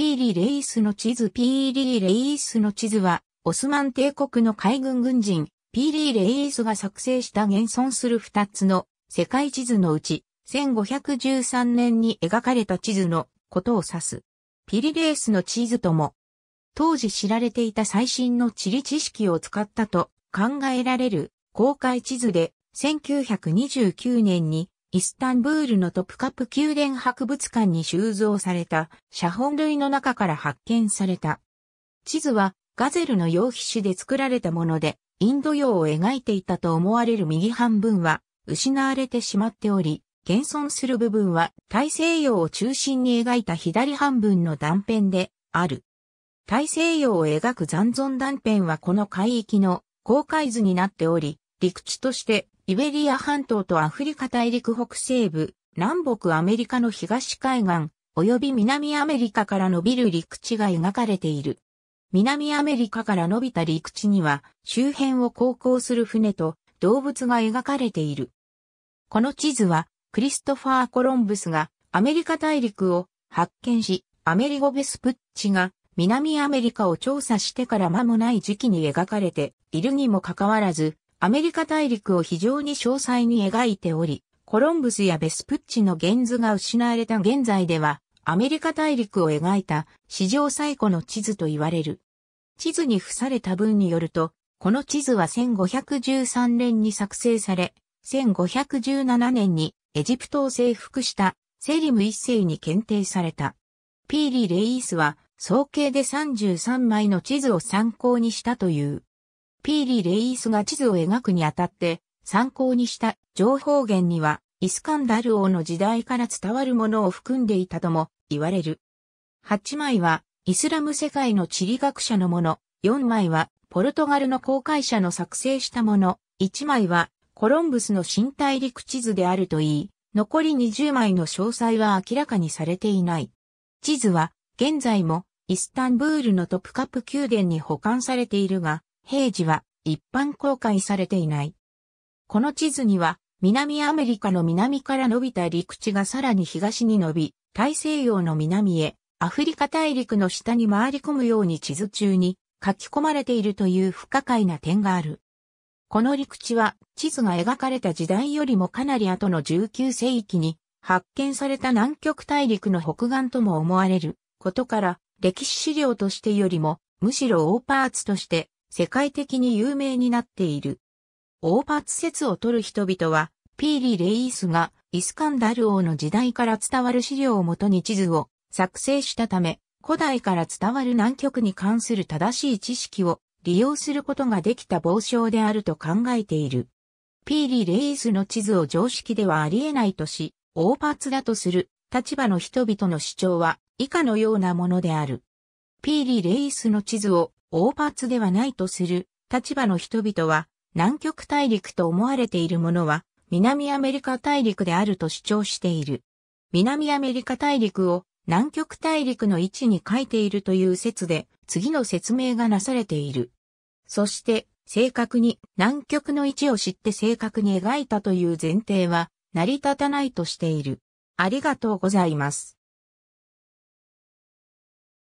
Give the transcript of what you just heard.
ピーリ・ー・レイスの地図ピーリー・レイスの地図は、オスマン帝国の海軍軍人、ピーリー・レイスが作成した現存する二つの世界地図のうち、1513年に描かれた地図のことを指す。ピリレースの地図とも、当時知られていた最新の地理知識を使ったと考えられる公開地図で1929年にイスタンブールのトプカプ宮殿博物館に収蔵された写本類の中から発見された。地図はガゼルの羊皮紙で作られたもので、インド洋を描いていたと思われる右半分は失われてしまっており、現存する部分は大西洋を中心に描いた左半分の断片である。大西洋を描く残存断片はこの海域の公開図になっており、陸地としてイベリア半島とアフリカ大陸北西部、南北アメリカの東海岸、及び南アメリカから伸びる陸地が描かれている。南アメリカから伸びた陸地には周辺を航行する船と動物が描かれている。この地図はクリストファー・コロンブスがアメリカ大陸を発見し、アメリゴ・ベスプッチが南アメリカを調査してから間もない時期に描かれているにもかかわらず、アメリカ大陸を非常に詳細に描いており、コロンブスやベスプッチの原図が失われた現在では、アメリカ大陸を描いた史上最古の地図と言われる。地図に付された文によると、この地図は1513年に作成され、1517年にエジプトを征服したセリム一世に検定された。ピーリー・レイースは、総計で33枚の地図を参考にしたという。ピーリ・ー・レイスが地図を描くにあたって参考にした情報源にはイスカンダル王の時代から伝わるものを含んでいたとも言われる。8枚はイスラム世界の地理学者のもの、4枚はポルトガルの公開者の作成したもの、1枚はコロンブスの新大陸地図であるといい、残り20枚の詳細は明らかにされていない。地図は現在もイスタンブールのトプカプ宮殿に保管されているが、平時は一般公開されていない。この地図には、南アメリカの南から伸びた陸地がさらに東に伸び、大西洋の南へ、アフリカ大陸の下に回り込むように地図中に書き込まれているという不可解な点がある。この陸地は地図が描かれた時代よりもかなり後の19世紀に発見された南極大陸の北岸とも思われることから歴史資料としてよりもむしろ大パーツとして世界的に有名になっている。オーパツ説を取る人々は、ピーリ・レイースがイスカンダル王の時代から伝わる資料をもとに地図を作成したため、古代から伝わる南極に関する正しい知識を利用することができた傍証であると考えている。ピーリ・レイースの地図を常識ではあり得ないとし、オーパツだとする立場の人々の主張は以下のようなものである。ピーリ・レイースの地図をーツではないとする立場の人々は、南極大陸と思われているものは、南アメリカ大陸であると主張している。南アメリカ大陸を南極大陸の位置に書いているという説で、次の説明がなされている。そして、正確に南極の位置を知って正確に描いたという前提は成り立たないとしている。ありがとうございます。